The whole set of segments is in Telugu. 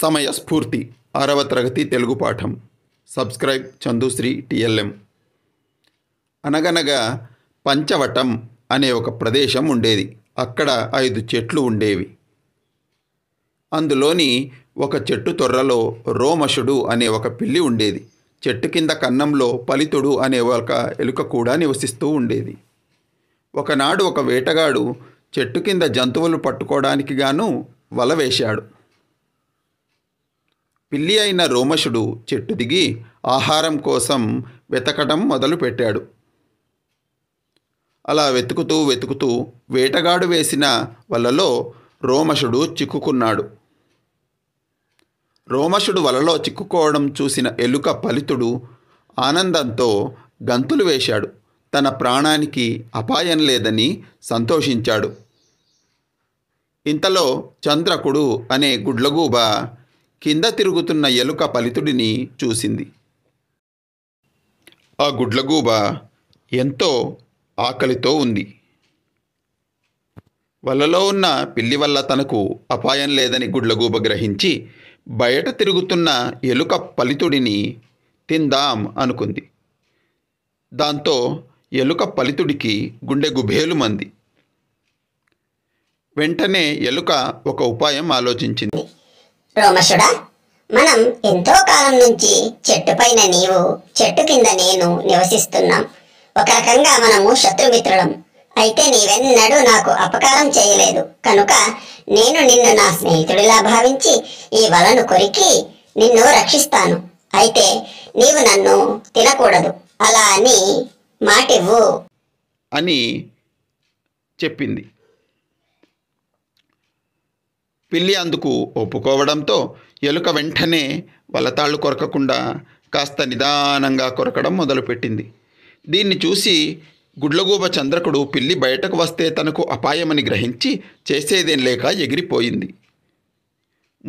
సమయ స్ఫూర్తి ఆరవ తరగతి తెలుగు పాఠం సబ్స్క్రైబ్ చందుశ్రీ టిఎల్ఎం అనగనగా పంచవటం అనే ఒక ప్రదేశం ఉండేది అక్కడ ఐదు చెట్లు ఉండేవి అందులోని ఒక చెట్టు తొర్రలో రోమషుడు అనే ఒక పిల్లి ఉండేది చెట్టు కింద కన్నంలో పలితుడు అనే ఒక ఎలుక కూడా నివసిస్తూ ఉండేది ఒకనాడు ఒక వేటగాడు చెట్టు కింద జంతువులు పట్టుకోవడానికి గాను వల వేశాడు పిల్లి అయిన రోమశుడు చెట్టు దిగి ఆహారం కోసం వెతకడం మొదలుపెట్టాడు అలా వెతుకుతూ వెతుకుతూ వేటగాడు వేసిన వలలో రోమశుడు చిక్కుకున్నాడు రోమశుడు వలలో చిక్కుకోవడం చూసిన ఎలుక పలితుడు ఆనందంతో గంతులు వేశాడు తన ప్రాణానికి అపాయం లేదని సంతోషించాడు ఇంతలో చంద్రకుడు అనే గుడ్లగూబ కింద తిరుగుతున్న ఎలుక పలితుడిని చూసింది ఆ గుడ్లగూబ ఎంతో ఆకలితో ఉంది వలలో ఉన్న పిల్లి వల్ల తనకు అపాయం లేదని గుడ్లగూబ గ్రహించి బయట తిరుగుతున్న ఎలుక పలితుడిని తిందాం అనుకుంది దాంతో ఎలుక పలితుడికి గుండె మంది వెంటనే ఎలుక ఒక ఉపాయం ఆలోచించింది రోమశుడా మనం ఎంతో కాలం నుంచి చెట్టు పైన నీవు చెట్టు కింద నేను నివసిస్తున్నాం ఒక రకంగా మనము శత్రుమిత్రులం అయితే నీవెన్నడూ నాకు అపకారం చేయలేదు కనుక నేను నిన్ను నా స్నేహితుడిలా భావించి ఈ వలను కొరికి నిన్ను రక్షిస్తాను అయితే నీవు నన్ను తినకూడదు అలా అని మాటివ్వు అని చెప్పింది పిల్లి అందుకు ఒప్పుకోవడంతో ఎలుక వెంటనే వలతాళ్ళు కొరకకుండా కాస్త నిదానంగా కొరకడం మొదలుపెట్టింది దీన్ని చూసి గుడ్లగూబ చంద్రకుడు పిల్లి బయటకు వస్తే తనకు అపాయమని గ్రహించి చేసేదేం లేక ఎగిరిపోయింది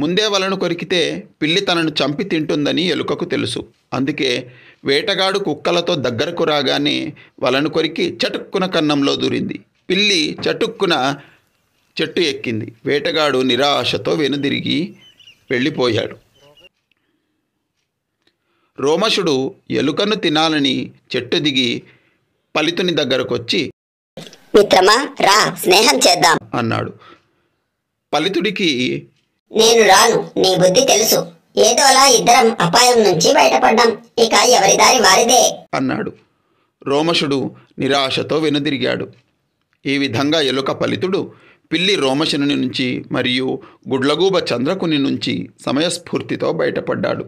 ముందే వలను కొరికితే పిల్లి తనను చంపి తింటుందని ఎలుకకు తెలుసు అందుకే వేటగాడు కుక్కలతో దగ్గరకు రాగానే వలను కొరికి చటుక్కున కన్నంలో దూరింది పిల్లి చటుక్కున చెట్టు ఎక్కింది వేటగాడు నిరాశతో వెనుదిరిగి వెళ్ళిపోయాడు రోమశుడు ఎలుకను తినాలని చెట్టు దిగి పలితుని దగ్గరకొచ్చి మిత్రమా రా స్నేహం చేద్దాం అన్నాడు పలితుడికి నేను రాను నీ బుద్ధి తెలుసు ఏదోలా ఇద్దరం అపాయం నుంచి బయటపడ్డాం ఇక ఎవరి దారి వారిదే అన్నాడు రోమశుడు నిరాశతో వెనుదిరిగాడు ఈ విధంగా ఎలుక పలితుడు పిల్లి రోమశనుని నుంచి మరియు గుడ్లగూబ చంద్రకుని నుంచి సమయస్ఫూర్తితో బయటపడ్డాడు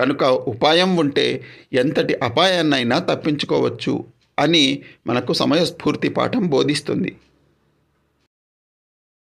కనుక ఉపాయం ఉంటే ఎంతటి అపాయాన్నైనా తప్పించుకోవచ్చు అని మనకు సమయస్ఫూర్తి పాఠం బోధిస్తుంది